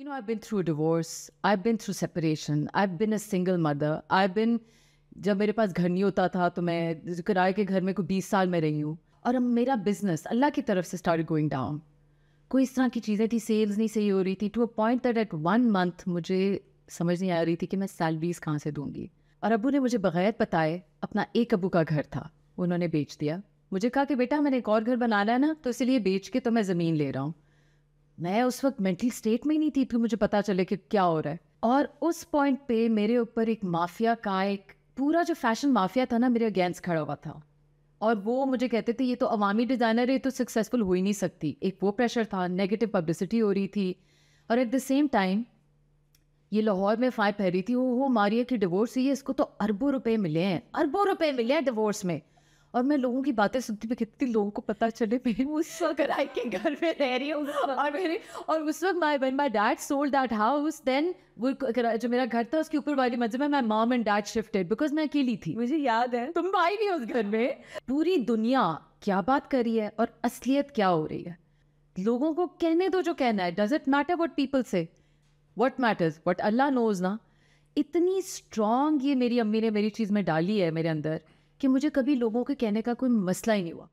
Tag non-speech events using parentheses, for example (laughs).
You know, I've been through a divorce, I've been through separation, I've been a single mother, I've been जब मेरे पास घर नहीं होता था तो मैं किराए के घर में कोई बीस साल में रही हूँ और अब मेरा बिजनेस अल्लाह की तरफ से स्टार्ट गोइंग डाउन कोई इस तरह की चीज़ें थी सेल्स नहीं सही हो रही थी to a point that at one month मुझे समझ नहीं आ रही थी कि मैं सैलरीज कहाँ से दूंगी और अबू ने मुझे बगैर बताए अपना एक अबू का घर था उन्होंने बेच दिया मुझे कहा कि बेटा मैंने एक और घर बनाना है ना तो इसलिए बेच के तो मैं ज़मीन ले रहा हूँ मैं उस वक्त मेंटल स्टेट में ही नहीं थी कि मुझे पता चले कि क्या हो रहा है और उस पॉइंट पे मेरे ऊपर एक माफिया का एक पूरा जो फैशन माफिया था ना मेरे अगेंस्ट खड़ा हुआ था और वो मुझे कहते थे ये तो अवामी डिज़ाइनर है तो सक्सेसफुल हो ही नहीं सकती एक वो प्रेशर था नेगेटिव पब्लिसिटी हो रही थी और एट द सेम टाइम ये लाहौर में फाइव फह रही थी वो हो मारिया की डिवोर्स हुई है इसको तो अरबों रुपए मिले हैं अरबों रुपए मिले हैं डिवोर्स में और मैं लोगों की बातें सुनती हूँ कितनी लोगों को पता चले मेरी उस वक्त आई के घर में रह रही हूँ (laughs) और मेरे और उस वक्त my one my dad sold that house then वो जो मेरा घर था उसके ऊपर वाली मजे में my mom and dad shifted because मैं अकेली थी मुझे याद है तुम आई नहीं उस घर में पूरी दुनिया क्या बात कर रही है और असलियत क्या हो रही है लोगों को कहने दो जो कहना है does it matter what people say what matters what Allah knows ना इतनी स्ट्रांग ये मेरी अम्मी ने मेरी चीज़ में डाली है मेरे अंदर कि मुझे कभी लोगों के कहने का कोई मसला ही नहीं हुआ